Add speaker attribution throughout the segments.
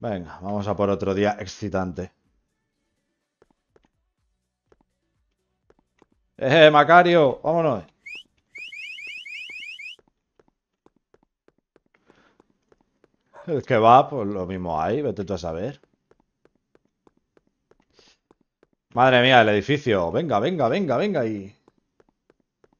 Speaker 1: Venga, vamos a por otro día excitante. ¡Eh, eh Macario! ¡Vámonos! El que va, pues lo mismo hay, vete tú a saber. Madre mía, el edificio. Venga, venga, venga, venga y...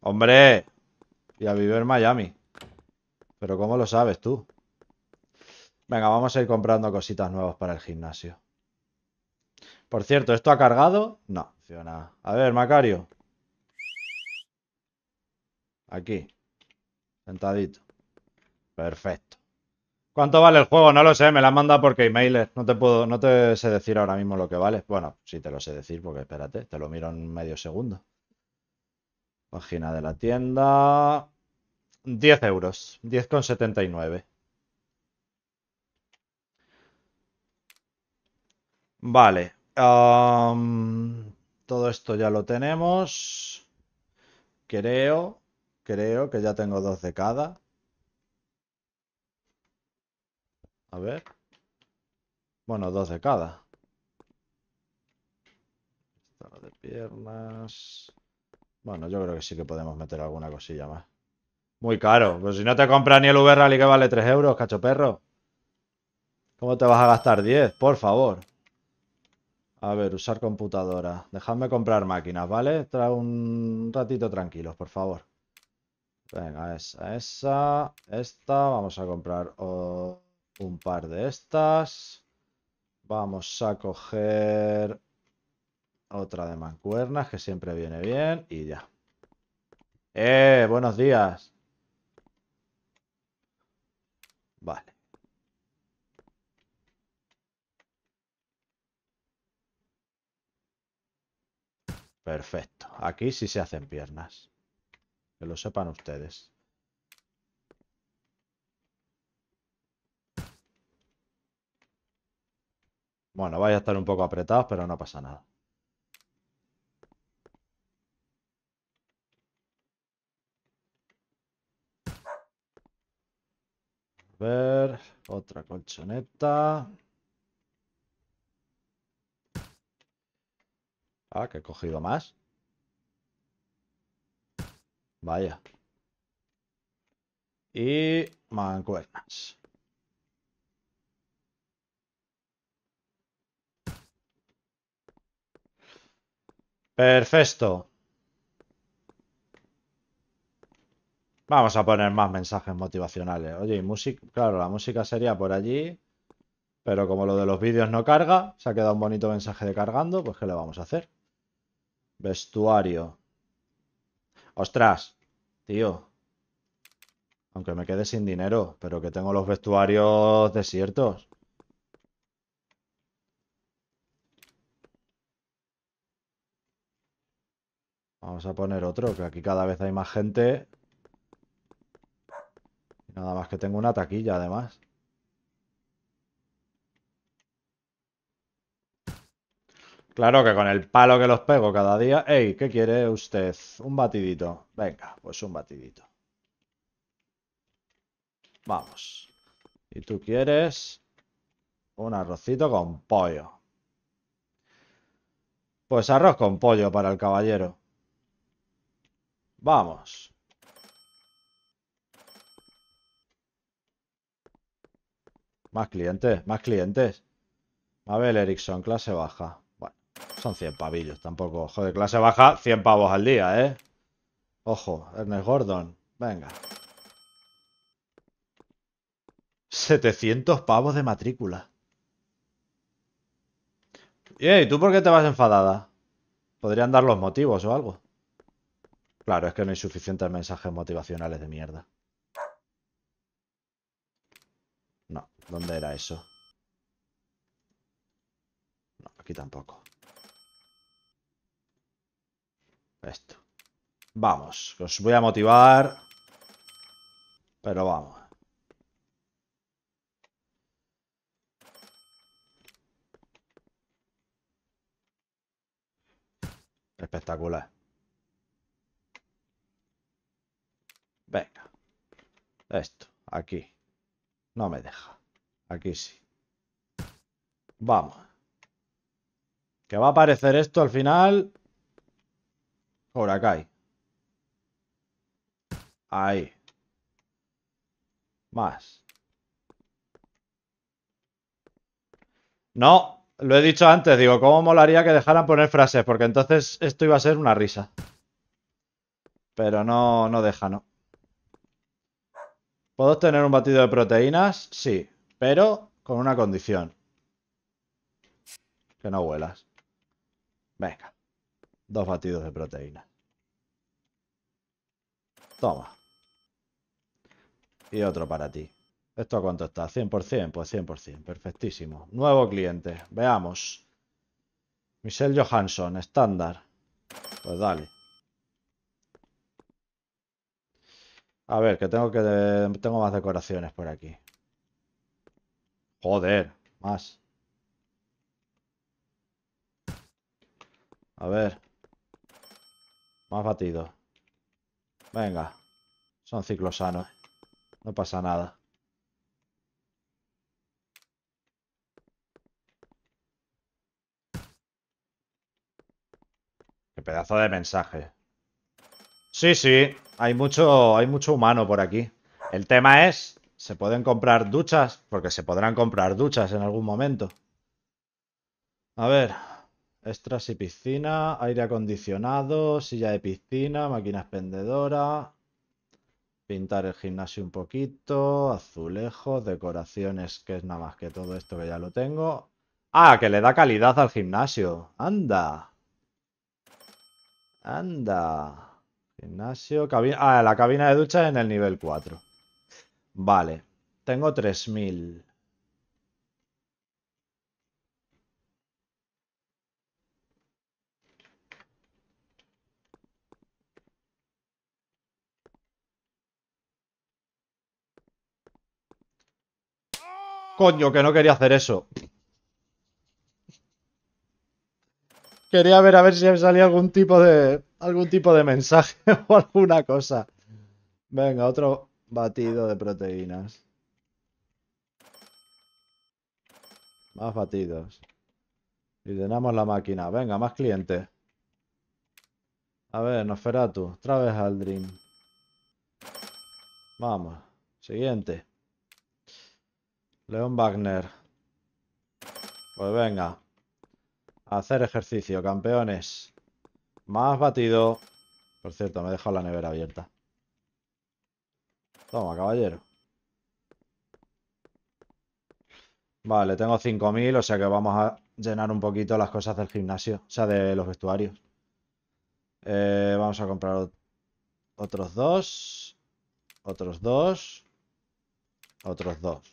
Speaker 1: ¡Hombre! Y a vivir en Miami. Pero ¿cómo lo sabes tú? Venga, vamos a ir comprando cositas nuevas para el gimnasio. Por cierto, ¿esto ha cargado? No, funciona. A ver, Macario. Aquí. Sentadito. Perfecto. ¿Cuánto vale el juego? No lo sé, me la han mandado porque emailer. No te puedo, no te sé decir ahora mismo lo que vale. Bueno, sí te lo sé decir porque espérate, te lo miro en medio segundo. Página de la tienda. 10 euros. 10,79. Vale. todo esto ya lo tenemos. Creo, creo que ya tengo dos de cada. A ver. Bueno, dos de cada. Esta de piernas. Bueno, yo creo que sí que podemos meter alguna cosilla más. Muy caro. pues si no te compras ni el Uber Rally que vale 3 euros, cacho perro. ¿Cómo te vas a gastar 10? Por favor. A ver, usar computadora. Dejadme comprar máquinas, ¿vale? Trae un ratito tranquilos, por favor. Venga, esa, esa, esta. Vamos a comprar un par de estas. Vamos a coger otra de mancuernas, que siempre viene bien. Y ya. ¡Eh! Buenos días. Vale. Perfecto. Aquí sí se hacen piernas. Que lo sepan ustedes. Bueno, vais a estar un poco apretados, pero no pasa nada. A ver, otra colchoneta. Ah, que he cogido más. Vaya. Y mancuernas. Perfecto. Vamos a poner más mensajes motivacionales. Oye, y música. Claro, la música sería por allí. Pero como lo de los vídeos no carga, se ha quedado un bonito mensaje de cargando, pues ¿qué le vamos a hacer? Vestuario. Ostras, tío. Aunque me quede sin dinero, pero que tengo los vestuarios desiertos. Vamos a poner otro, que aquí cada vez hay más gente. Nada más que tengo una taquilla, además. Claro que con el palo que los pego cada día. Ey, ¿qué quiere usted? Un batidito. Venga, pues un batidito. Vamos. Y tú quieres un arrocito con pollo. Pues arroz con pollo para el caballero. Vamos. Más clientes, más clientes. Mabel Erickson, clase baja. Son 100 pavillos, tampoco. Joder, clase baja, 100 pavos al día, ¿eh? Ojo, Ernest Gordon. Venga. 700 pavos de matrícula. ¿Y tú por qué te vas enfadada? Podrían dar los motivos o algo. Claro, es que no hay suficientes mensajes motivacionales de mierda. No, ¿dónde era eso? No, aquí tampoco. Esto. Vamos, os voy a motivar. Pero vamos. Espectacular. Venga. Esto, aquí. No me deja. Aquí sí. Vamos. Que va a aparecer esto al final hay? Ahí. Más. No, lo he dicho antes. Digo, ¿cómo molaría que dejaran poner frases? Porque entonces esto iba a ser una risa. Pero no, no deja, ¿no? ¿Puedo obtener un batido de proteínas? Sí, pero con una condición. Que no huelas. Venga. Dos batidos de proteína. Toma. Y otro para ti. ¿Esto cuánto está? ¿100%? Pues 100%. Perfectísimo. Nuevo cliente. Veamos. Michelle Johansson, estándar. Pues dale. A ver, que tengo que... Tengo más decoraciones por aquí. Joder, más. A ver. Más batido. Venga. Son ciclos sanos. No pasa nada. Qué pedazo de mensaje. Sí, sí. Hay mucho, hay mucho humano por aquí. El tema es... ¿Se pueden comprar duchas? Porque se podrán comprar duchas en algún momento. A ver, Extras y piscina, aire acondicionado, silla de piscina, máquina expendedora. Pintar el gimnasio un poquito, azulejos, decoraciones, que es nada más que todo esto que ya lo tengo. Ah, que le da calidad al gimnasio. Anda. Anda. Gimnasio, cabina... Ah, la cabina de ducha en el nivel 4. Vale. Tengo 3000. Coño, que no quería hacer eso. Quería ver a ver si me salía algún tipo de. algún tipo de mensaje o alguna cosa. Venga, otro batido de proteínas. Más batidos. Y llenamos la máquina. Venga, más clientes. A ver, Nosferatu. Otra vez al Dream. Vamos. Siguiente. León Wagner. Pues venga. hacer ejercicio, campeones. Más batido. Por cierto, me he dejado la nevera abierta. Toma, caballero. Vale, tengo 5.000, o sea que vamos a llenar un poquito las cosas del gimnasio, o sea, de los vestuarios. Eh, vamos a comprar otros dos, otros dos, otros dos.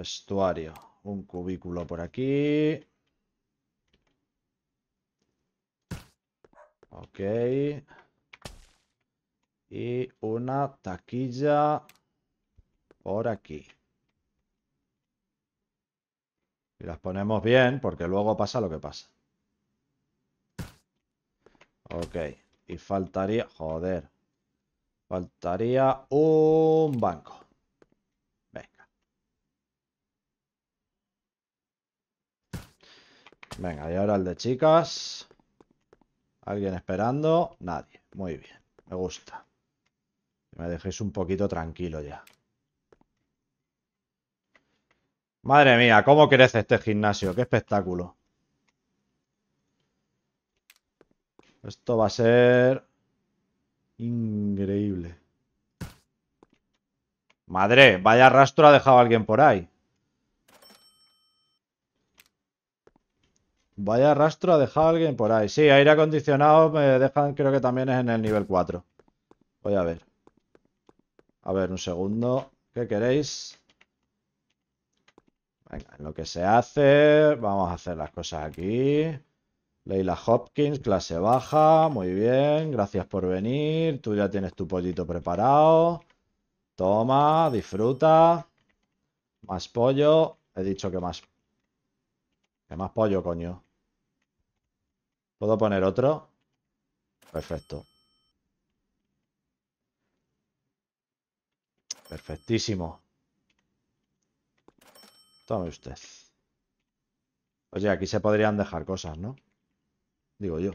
Speaker 1: Vestuario. Un cubículo por aquí. Ok. Y una taquilla por aquí. Y las ponemos bien porque luego pasa lo que pasa. Ok. Y faltaría... Joder. Faltaría un banco. Venga, y ahora el de chicas. ¿Alguien esperando? Nadie. Muy bien, me gusta. Me dejéis un poquito tranquilo ya. Madre mía, cómo crece este gimnasio. Qué espectáculo. Esto va a ser... Increíble. Madre, vaya rastro ha dejado alguien por ahí. Vaya rastro ha dejado alguien por ahí. Sí, aire acondicionado me dejan, creo que también es en el nivel 4. Voy a ver. A ver, un segundo. ¿Qué queréis? Venga, lo que se hace, vamos a hacer las cosas aquí. Leila Hopkins, clase baja. Muy bien, gracias por venir. Tú ya tienes tu pollito preparado. Toma, disfruta. Más pollo. He dicho que más. Que más pollo, coño. ¿Puedo poner otro? Perfecto. Perfectísimo. Tome usted. Oye, aquí se podrían dejar cosas, ¿no? Digo yo.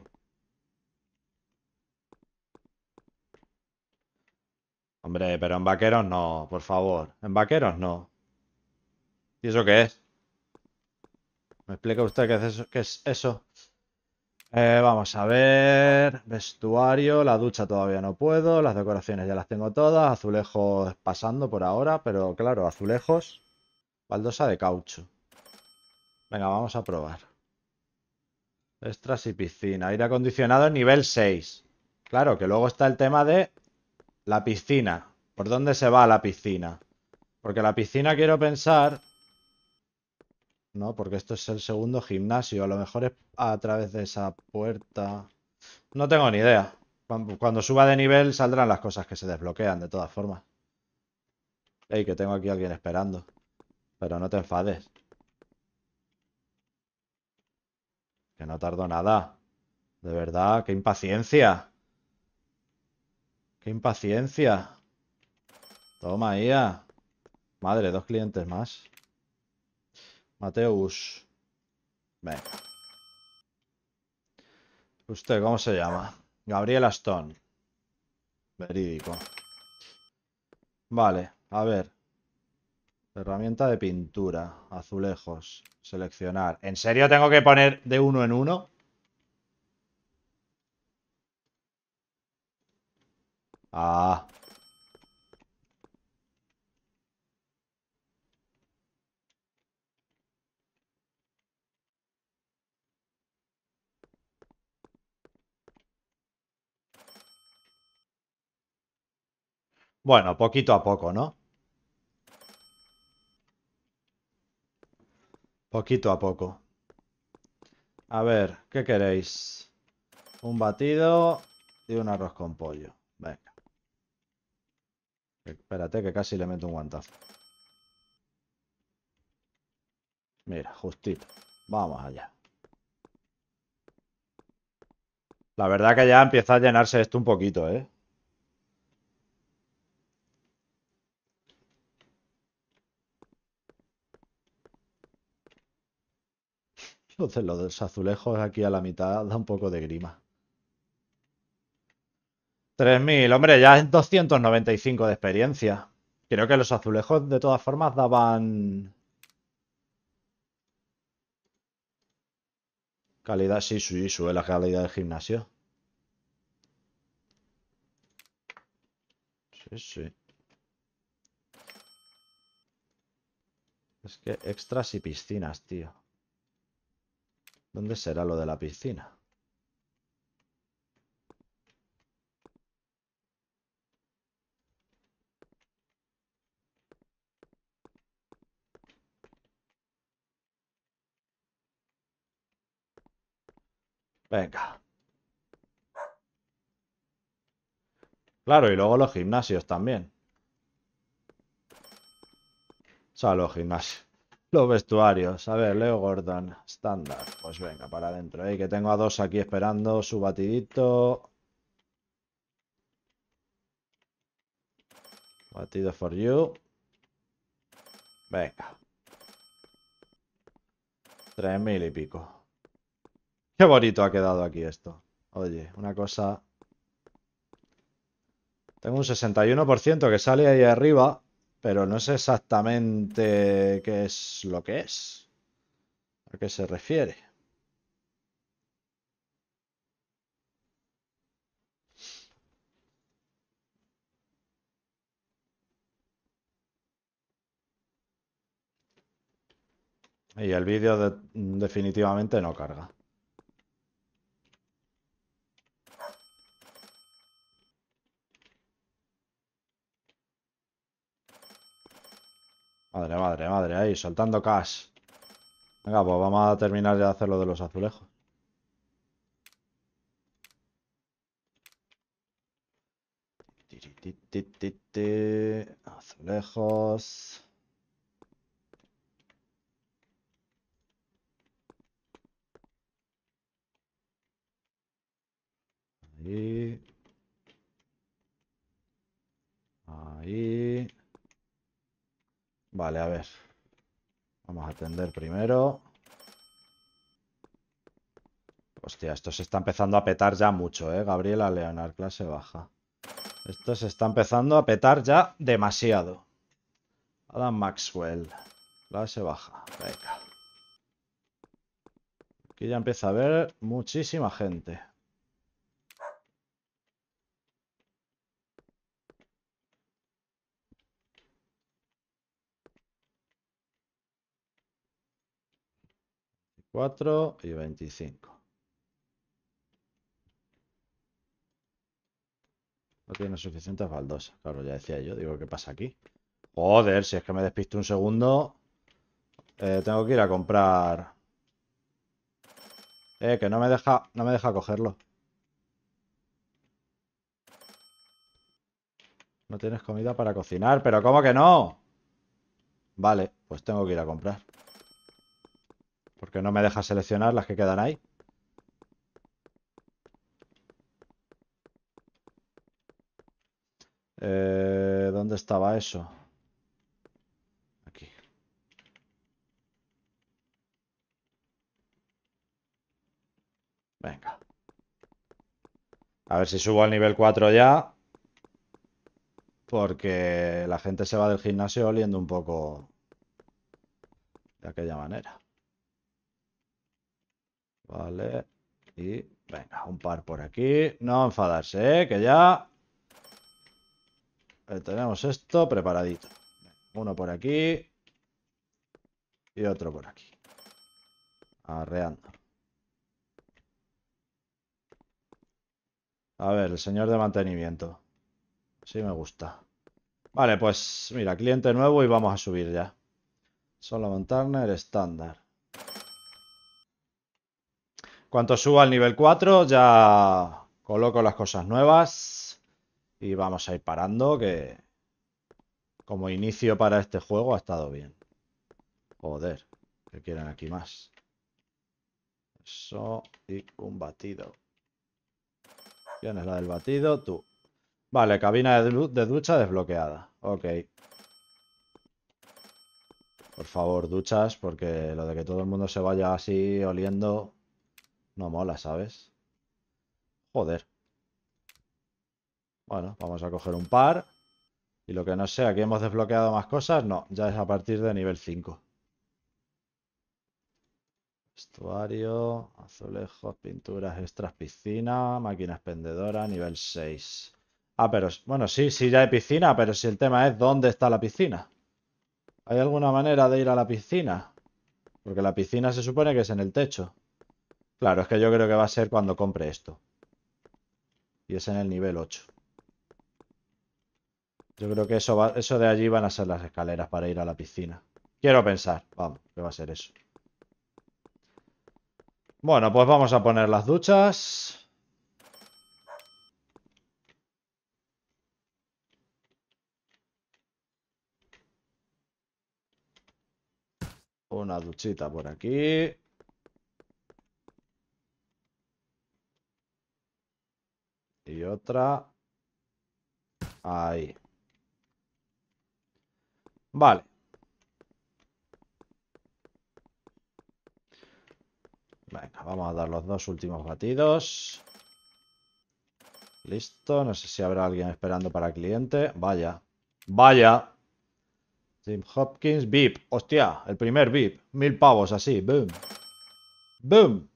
Speaker 1: Hombre, pero en vaqueros no, por favor. En vaqueros no. ¿Y eso qué es? ¿Me explica usted qué es eso? ¿Qué es eso? Eh, vamos a ver, vestuario, la ducha todavía no puedo, las decoraciones ya las tengo todas, azulejos pasando por ahora, pero claro, azulejos, baldosa de caucho. Venga, vamos a probar. Extras y piscina, aire acondicionado nivel 6. Claro, que luego está el tema de la piscina. ¿Por dónde se va la piscina? Porque la piscina quiero pensar no, porque esto es el segundo gimnasio. A lo mejor es a través de esa puerta. No tengo ni idea. Cuando suba de nivel saldrán las cosas que se desbloquean, de todas formas. Ey, que tengo aquí a alguien esperando. Pero no te enfades. Que no tardo nada. De verdad, qué impaciencia. Qué impaciencia. Toma, IA. Madre, dos clientes más. Mateus. Venga. ¿Usted cómo se llama? Gabriel Aston. Verídico. Vale, a ver. Herramienta de pintura. Azulejos. Seleccionar. ¿En serio tengo que poner de uno en uno? Ah. Bueno, poquito a poco, ¿no? Poquito a poco. A ver, ¿qué queréis? Un batido y un arroz con pollo. Venga. Espérate que casi le meto un guantazo. Mira, justito. Vamos allá. La verdad que ya empieza a llenarse esto un poquito, ¿eh? Entonces lo los azulejos aquí a la mitad da un poco de grima. 3.000, hombre, ya es 295 de experiencia. Creo que los azulejos de todas formas daban... Calidad, sí, sí, sube la calidad del gimnasio. Sí, sí. Es que extras y piscinas, tío. ¿Dónde será lo de la piscina? Venga. Claro, y luego los gimnasios también. O sea, los gimnasios. Los vestuarios. A ver, Leo Gordon. Estándar. Pues venga, para adentro. Eh, que tengo a dos aquí esperando su batidito. Batido for you. Venga. Tres mil y pico. Qué bonito ha quedado aquí esto. Oye, una cosa... Tengo un 61% que sale ahí arriba pero no sé exactamente qué es lo que es, a qué se refiere. Y el vídeo definitivamente no carga. Madre, madre, madre. Ahí, soltando cash. Venga, pues vamos a terminar de hacer lo de los azulejos. Azulejos. Ahí. Vale, a ver. Vamos a atender primero. Hostia, esto se está empezando a petar ya mucho, ¿eh? Gabriela Leonard, clase baja. Esto se está empezando a petar ya demasiado. Adam Maxwell, clase baja. Venga. Aquí ya empieza a haber muchísima gente. 4 y 25. No tiene suficientes baldosas. Claro, ya decía yo. Digo, ¿qué pasa aquí? Joder, si es que me despiste un segundo. Eh, tengo que ir a comprar. Eh, que no me deja, no me deja cogerlo. No tienes comida para cocinar, pero ¿cómo que no? Vale, pues tengo que ir a comprar. Porque no me deja seleccionar las que quedan ahí. Eh, ¿Dónde estaba eso? Aquí. Venga. A ver si subo al nivel 4 ya. Porque la gente se va del gimnasio oliendo un poco de aquella manera. Vale. Y venga, un par por aquí. No enfadarse, ¿eh? que ya... Eh, tenemos esto preparadito. Uno por aquí. Y otro por aquí. Arreando. A ver, el señor de mantenimiento. Sí me gusta. Vale, pues mira, cliente nuevo y vamos a subir ya. Solo montarme el estándar. Cuanto suba al nivel 4 ya coloco las cosas nuevas y vamos a ir parando que como inicio para este juego ha estado bien. Joder, que quieran aquí más. Eso y un batido. ¿Quién es la del batido? Tú. Vale, cabina de, de ducha desbloqueada. Ok. Por favor, duchas, porque lo de que todo el mundo se vaya así oliendo no mola, ¿sabes? Joder. Bueno, vamos a coger un par. Y lo que no sé, aquí hemos desbloqueado más cosas. No, ya es a partir de nivel 5. Estuario, azulejos, pinturas extras, piscina, máquina expendedora, nivel 6. Ah, pero bueno, sí, sí ya hay piscina, pero si el tema es dónde está la piscina. ¿Hay alguna manera de ir a la piscina? Porque la piscina se supone que es en el techo. Claro, es que yo creo que va a ser cuando compre esto. Y es en el nivel 8. Yo creo que eso, eso de allí van a ser las escaleras para ir a la piscina. Quiero pensar, vamos, que va a ser eso. Bueno, pues vamos a poner las duchas. Una duchita por aquí. Y otra ahí. Vale. Venga, vamos a dar los dos últimos batidos. Listo. No sé si habrá alguien esperando para cliente. Vaya. Vaya. Jim Hopkins, VIP. Hostia, el primer VIP. Mil pavos así. Boom. Boom.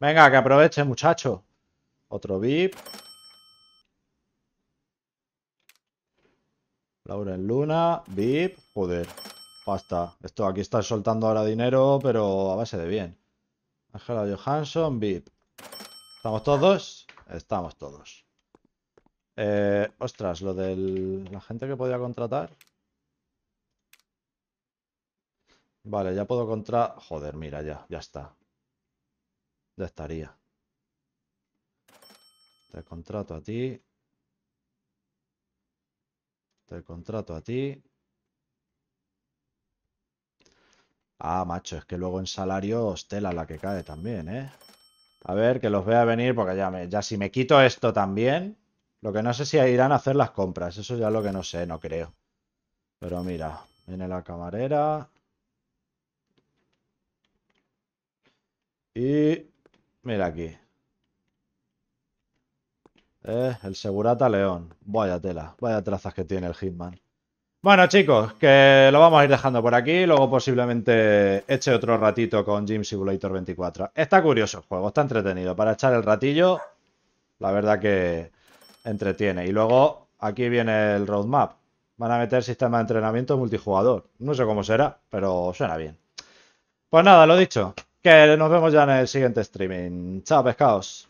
Speaker 1: Venga, que aproveche, muchacho. Otro VIP. en Luna, VIP. Joder, Basta. Esto aquí está soltando ahora dinero, pero a base de bien. Ángela Johansson, VIP. ¿Estamos todos? Estamos todos. Eh, ostras, lo de la gente que podía contratar. Vale, ya puedo contratar... Joder, mira, ya, ya está estaría. Te contrato a ti. Te contrato a ti. Ah, macho, es que luego en salario tela la que cae también, ¿eh? A ver, que los vea venir, porque ya, ya si me quito esto también... Lo que no sé si irán a hacer las compras. Eso ya lo que no sé, no creo. Pero mira, viene la camarera. Y Mira aquí. Eh, el segurata león. Vaya tela, vaya trazas que tiene el Hitman. Bueno chicos, que lo vamos a ir dejando por aquí. Luego posiblemente eche otro ratito con Gym Simulator 24. Está curioso el juego, está entretenido. Para echar el ratillo, la verdad que entretiene. Y luego aquí viene el roadmap. Van a meter sistema de entrenamiento multijugador. No sé cómo será, pero suena bien. Pues nada, lo dicho. Que nos vemos ya en el siguiente streaming. Chao, pescados.